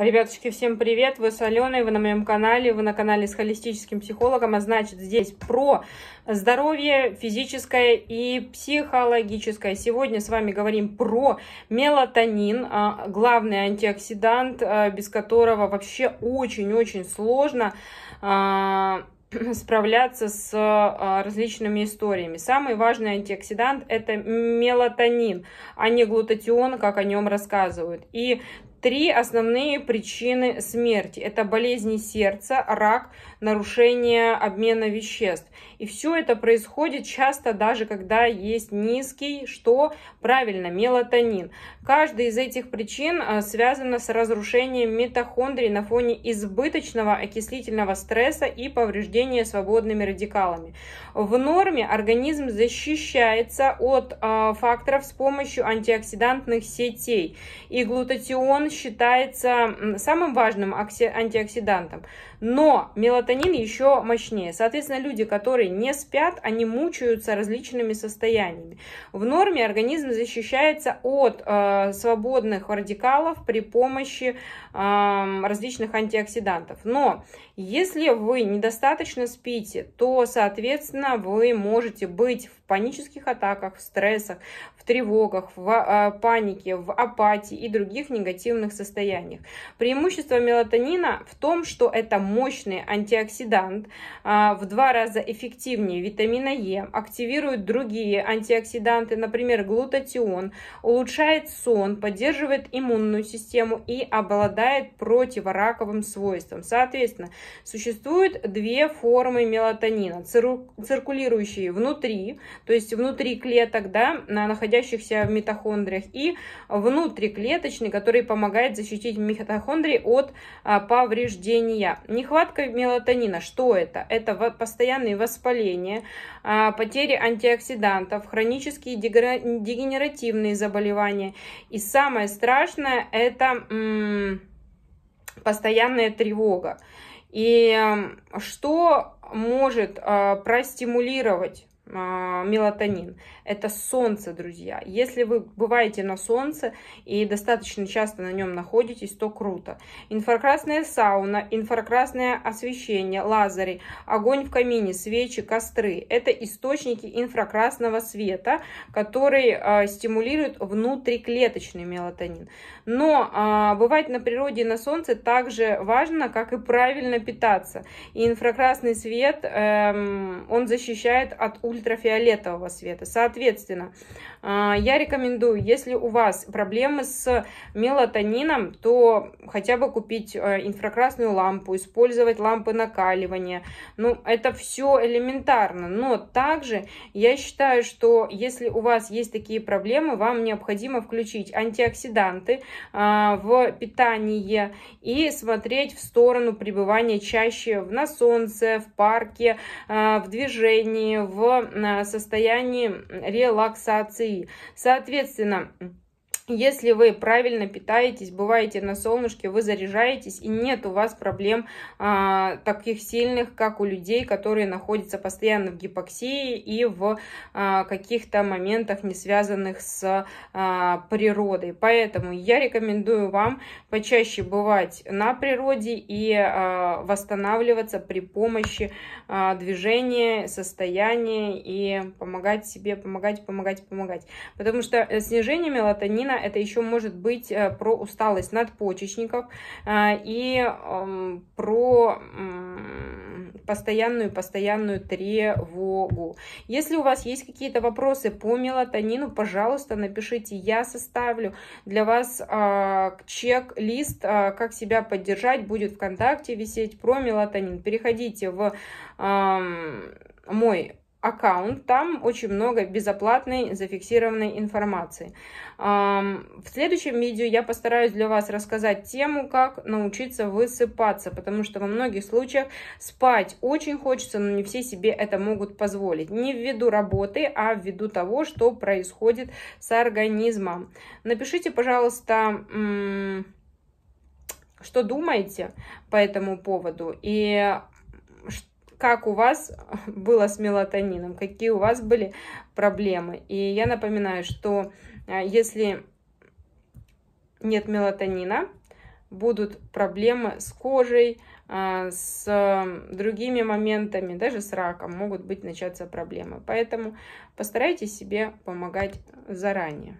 Ребяточки, всем привет! Вы с соленые, вы на моем канале, вы на канале с холистическим психологом, а значит здесь про здоровье физическое и психологическое. Сегодня с вами говорим про мелатонин, а, главный антиоксидант, а, без которого вообще очень-очень сложно а, справляться с различными историями. Самый важный антиоксидант – это мелатонин, а не глутатион, как о нем рассказывают. И Три основные причины смерти – это болезни сердца, рак, нарушение обмена веществ. И все это происходит часто даже когда есть низкий, что правильно, мелатонин. Каждая из этих причин э, связана с разрушением митохондрий на фоне избыточного окислительного стресса и повреждения свободными радикалами. В норме организм защищается от э, факторов с помощью антиоксидантных сетей. И глутатион считается самым важным антиоксидантом. Но мелатонин еще мощнее. Соответственно, люди, которые не спят, они мучаются различными состояниями. В норме организм защищается от э, свободных радикалов при помощи э, различных антиоксидантов. Но если вы недостаточно спите, то, соответственно, вы можете быть в панических атаках, в стрессах, в тревогах, в э, панике, в апатии и других негативных состояниях. Преимущество мелатонина в том, что это мощный антиоксидант, а, в два раза эффективнее витамина Е, активирует другие антиоксиданты, например, глутатион, улучшает сон, поддерживает иммунную систему и обладает противораковым свойством. Соответственно, существует две формы мелатонина, циркулирующие внутри, то есть внутри клеток, да, находящихся в митохондриях, и внутриклеточный, который помогает защитить митохондрии от а, повреждения. Нехватка мелатонина, что это? Это постоянные воспаления, а, потери антиоксидантов, хронические дегенеративные заболевания. И самое страшное это постоянная тревога. И что может а, простимулировать а, мелатонин. Это солнце, друзья. Если вы бываете на солнце и достаточно часто на нем находитесь, то круто. Инфракрасная сауна, инфракрасное освещение, лазеры огонь в камине, свечи, костры. Это источники инфракрасного света, который э, стимулирует внутриклеточный мелатонин. Но э, бывать на природе и на солнце также важно, как и правильно питаться. И инфракрасный свет, э, он защищает от ультрафиолетового ультрафиолетового света. Соответственно, а, я рекомендую, если у вас проблемы с мелатонином, то хотя бы купить э, инфракрасную лампу, использовать лампы накаливания. Ну, это все элементарно. Но также я считаю, что если у вас есть такие проблемы, вам необходимо включить антиоксиданты а, в питание и смотреть в сторону пребывания чаще на солнце, в парке, а, в движении, в состоянии релаксации. Соответственно, если вы правильно питаетесь, бываете на солнышке, вы заряжаетесь, и нет у вас проблем а, таких сильных, как у людей, которые находятся постоянно в гипоксии и в а, каких-то моментах, не связанных с а, природой. Поэтому я рекомендую вам почаще бывать на природе и а, восстанавливаться при помощи а, движения, состояния и помогать себе, помогать, помогать, помогать. Потому что э, снижение мелатонина это еще может быть э, про усталость надпочечников э, и эм, про постоянную-постоянную тревогу. Если у вас есть какие-то вопросы по мелатонину, пожалуйста, напишите. Я составлю для вас э, чек-лист, как себя поддержать. Будет ВКонтакте висеть про мелатонин. Переходите в эм, мой аккаунт, там очень много безоплатной зафиксированной информации. В следующем видео я постараюсь для вас рассказать тему, как научиться высыпаться, потому что во многих случаях спать очень хочется, но не все себе это могут позволить. Не ввиду работы, а ввиду того, что происходит с организмом. Напишите, пожалуйста, что думаете по этому поводу и что как у вас было с мелатонином, какие у вас были проблемы. И я напоминаю, что а, если нет мелатонина, будут проблемы с кожей, а, с другими моментами, даже с раком могут быть начаться проблемы. Поэтому постарайтесь себе помогать заранее.